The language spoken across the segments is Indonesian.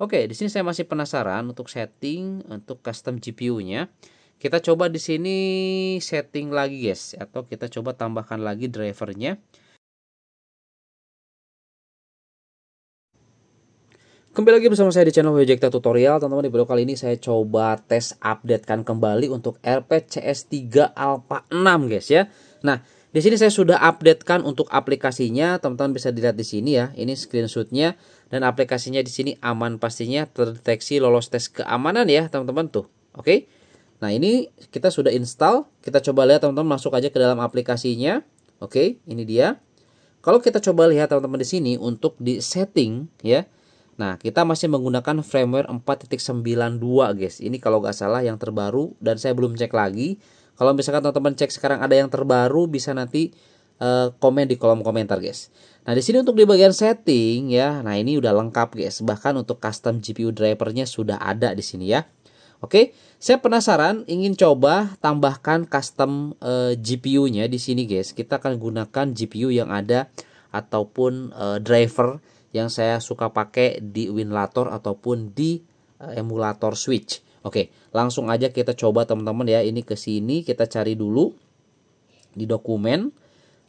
Oke, di sini saya masih penasaran untuk setting untuk custom GPU-nya. Kita coba di sini setting lagi, guys, atau kita coba tambahkan lagi drivernya. Kembali lagi bersama saya di channel Wejekta Tutorial. Teman-teman, di video kali ini saya coba tes update kan kembali untuk RPCS3 Alpha 6, guys ya. Nah, di sini saya sudah updatekan untuk aplikasinya, teman-teman bisa dilihat di sini ya. Ini screenshotnya dan aplikasinya di sini aman pastinya terdeteksi lolos tes keamanan ya, teman-teman tuh. Oke. Okay? Nah, ini kita sudah install. Kita coba lihat teman-teman masuk aja ke dalam aplikasinya. Oke, okay? ini dia. Kalau kita coba lihat teman-teman di sini untuk di setting ya. Nah, kita masih menggunakan framework 4.92 guys. Ini kalau nggak salah yang terbaru dan saya belum cek lagi kalau misalkan teman-teman cek sekarang ada yang terbaru bisa nanti eh, komen di kolom komentar guys. Nah di sini untuk di bagian setting ya, nah ini udah lengkap guys. Bahkan untuk custom GPU drivernya sudah ada di sini ya. Oke, saya penasaran ingin coba tambahkan custom uh, eh, GPU-nya di sini guys. Kita akan gunakan GPU yang ada ataupun uh, driver yang saya suka pakai di Winlator ataupun di uh, emulator Switch. Oke, langsung aja kita coba teman-teman ya. Ini ke sini kita cari dulu di dokumen.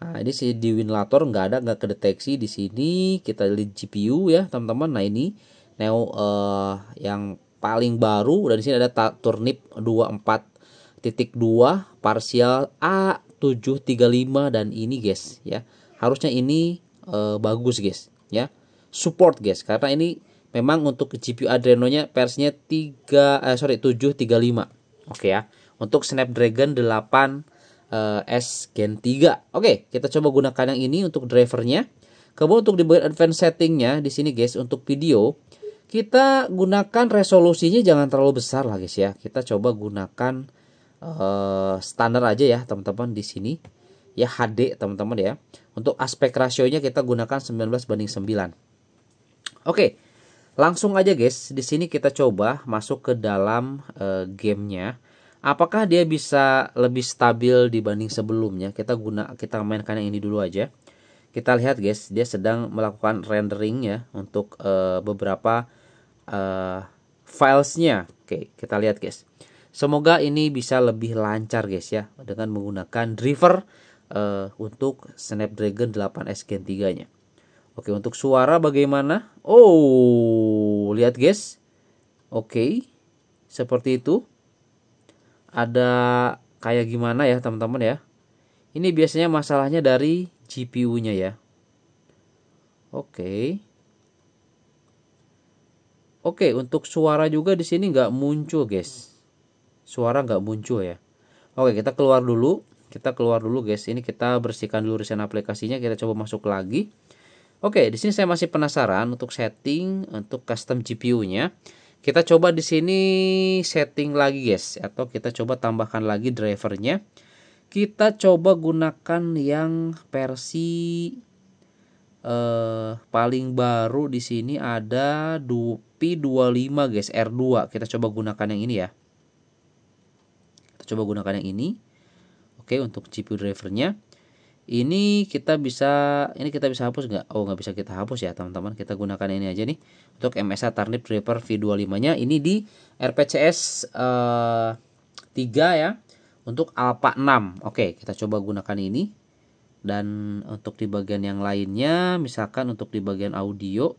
Nah, ini sih di Winlator nggak ada nggak kedeteksi di sini. Kita lihat GPU ya, teman-teman. Nah, ini Neo uh, yang paling baru dan di sini ada Turnip 24.2 parsial A735 dan ini guys ya. Harusnya ini uh, bagus guys ya. Support guys karena ini memang untuk GPU Adreno-nya versinya 3 eh, sorry 735. Oke okay ya. Untuk Snapdragon 8 eh, S Gen 3. Oke, okay, kita coba gunakan yang ini untuk drivernya. Kemudian untuk di bagian advanced settingnya di sini guys untuk video kita gunakan resolusinya jangan terlalu besar lah guys ya. Kita coba gunakan eh, standar aja ya teman-teman di sini ya HD teman-teman ya. Untuk aspek rasionya kita gunakan 19 banding 9. Oke. Okay. Langsung aja guys, di sini kita coba masuk ke dalam e, gamenya. Apakah dia bisa lebih stabil dibanding sebelumnya? Kita guna kita mainkan yang ini dulu aja. Kita lihat guys, dia sedang melakukan rendering ya untuk e, beberapa e, filesnya. Oke, kita lihat guys. Semoga ini bisa lebih lancar guys ya dengan menggunakan driver e, untuk Snapdragon 8S Gen 3 nya. Oke, untuk suara bagaimana? Oh, lihat guys. Oke. Seperti itu. Ada kayak gimana ya, teman-teman ya? Ini biasanya masalahnya dari GPU-nya ya. Oke. Oke, untuk suara juga di sini nggak muncul, guys. Suara nggak muncul ya. Oke, kita keluar dulu. Kita keluar dulu, guys. Ini kita bersihkan dulu resep aplikasinya. Kita coba masuk lagi. Oke, di sini saya masih penasaran untuk setting untuk custom GPU-nya. Kita coba di sini setting lagi, guys, atau kita coba tambahkan lagi drivernya. Kita coba gunakan yang versi eh, paling baru di sini ada P25, guys, R2. Kita coba gunakan yang ini ya. Kita coba gunakan yang ini. Oke, untuk GPU drivernya ini kita bisa ini kita bisa hapus nggak oh nggak bisa kita hapus ya teman-teman kita gunakan ini aja nih untuk MSA Tarnip Reaper V25 nya ini di RPCS eh, 3 ya untuk Alpha 6 oke kita coba gunakan ini dan untuk di bagian yang lainnya misalkan untuk di bagian audio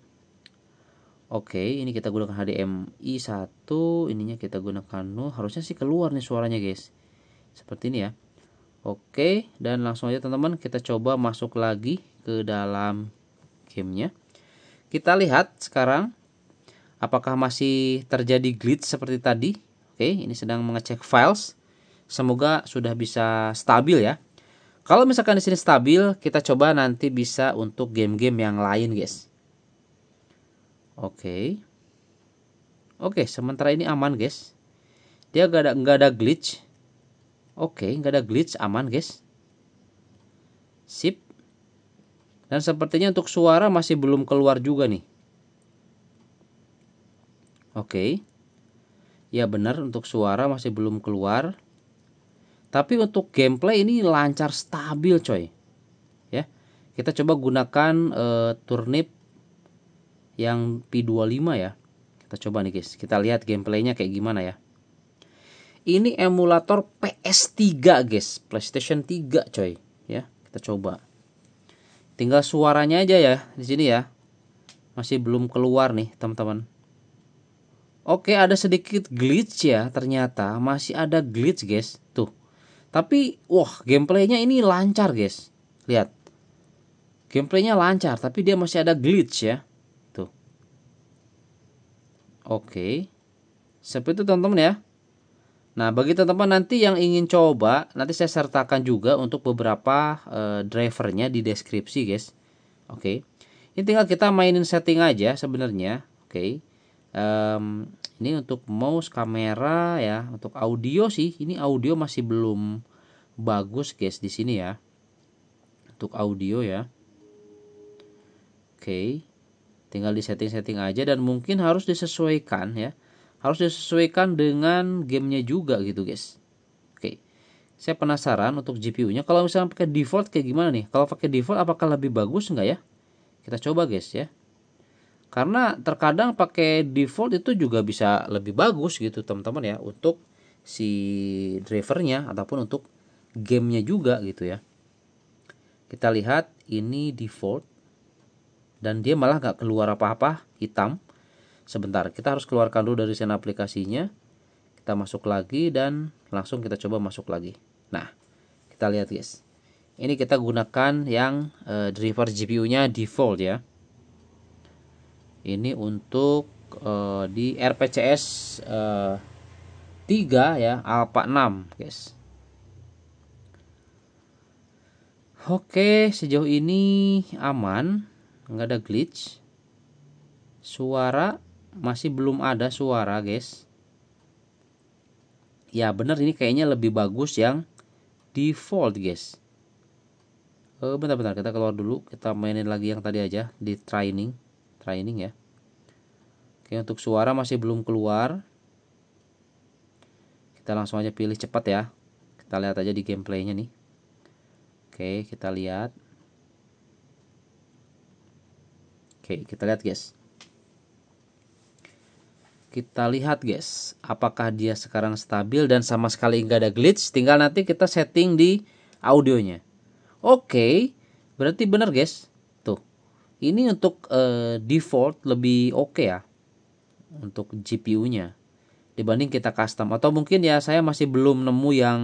oke ini kita gunakan HDMI 1 ininya kita gunakan oh, harusnya sih keluar nih suaranya guys seperti ini ya Oke, dan langsung aja teman-teman kita coba masuk lagi ke dalam gamenya. Kita lihat sekarang apakah masih terjadi glitch seperti tadi. Oke, ini sedang mengecek files. Semoga sudah bisa stabil ya. Kalau misalkan di sini stabil, kita coba nanti bisa untuk game-game yang lain, guys. Oke. Oke, sementara ini aman, guys. Dia nggak ada ada glitch Oke, okay, nggak ada glitch, aman guys. Sip. Dan sepertinya untuk suara masih belum keluar juga nih. Oke. Okay. Ya benar untuk suara masih belum keluar. Tapi untuk gameplay ini lancar stabil coy. Ya. Kita coba gunakan uh, turnip yang P25 ya. Kita coba nih guys. Kita lihat gameplaynya kayak gimana ya. Ini emulator PS3 guys, PlayStation 3 coy. Ya, kita coba. Tinggal suaranya aja ya di sini ya. Masih belum keluar nih teman-teman. Oke, ada sedikit glitch ya ternyata. Masih ada glitch guys. Tuh. Tapi wah, gameplaynya ini lancar guys. Lihat. Gameplaynya lancar, tapi dia masih ada glitch ya. Tuh. Oke. Seperti itu teman-teman ya. Nah, bagi teman-teman nanti yang ingin coba, nanti saya sertakan juga untuk beberapa e, drivernya di deskripsi, guys. Oke. Okay. Ini tinggal kita mainin setting aja sebenarnya, oke. Okay. Um, ini untuk mouse, kamera ya, untuk audio sih. Ini audio masih belum bagus, guys, di sini ya. Untuk audio ya. Oke. Okay. Tinggal di setting-setting aja dan mungkin harus disesuaikan ya harus disesuaikan dengan gamenya juga gitu guys oke saya penasaran untuk GPU nya kalau misalnya pakai default kayak gimana nih kalau pakai default apakah lebih bagus nggak ya kita coba guys ya karena terkadang pakai default itu juga bisa lebih bagus gitu teman-teman ya untuk si drivernya ataupun untuk gamenya juga gitu ya kita lihat ini default dan dia malah nggak keluar apa-apa hitam sebentar kita harus keluarkan dulu dari sana aplikasinya kita masuk lagi dan langsung kita coba masuk lagi nah kita lihat guys ini kita gunakan yang e, driver GPU nya default ya ini untuk e, di RPCS e, eh, 3 ya Alpha 6 guys Oke sejauh ini aman nggak ada glitch suara masih belum ada suara guys ya bener ini kayaknya lebih bagus yang default guys bentar-bentar eh, kita keluar dulu kita mainin lagi yang tadi aja di training training ya oke untuk suara masih belum keluar kita langsung aja pilih cepat ya kita lihat aja di gameplaynya nih oke kita lihat oke kita lihat guys kita lihat guys apakah dia sekarang stabil dan sama sekali nggak ada glitch tinggal nanti kita setting di audionya oke okay, berarti bener guys tuh ini untuk uh, default lebih oke okay ya untuk GPU nya dibanding kita custom atau mungkin ya saya masih belum nemu yang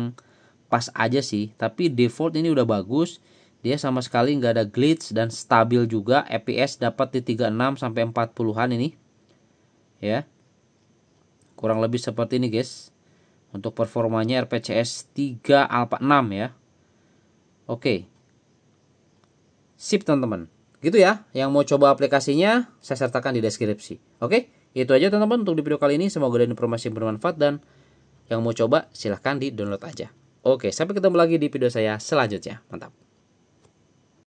pas aja sih tapi default ini udah bagus dia sama sekali nggak ada glitch dan stabil juga FPS dapat di 36 sampai 40-an ini ya kurang lebih seperti ini guys untuk performanya RPCS 3 Alpha 6 ya oke sip teman-teman gitu ya yang mau coba aplikasinya saya sertakan di deskripsi oke itu aja teman-teman untuk di video kali ini semoga ada informasi bermanfaat dan yang mau coba silahkan di download aja oke sampai ketemu lagi di video saya selanjutnya mantap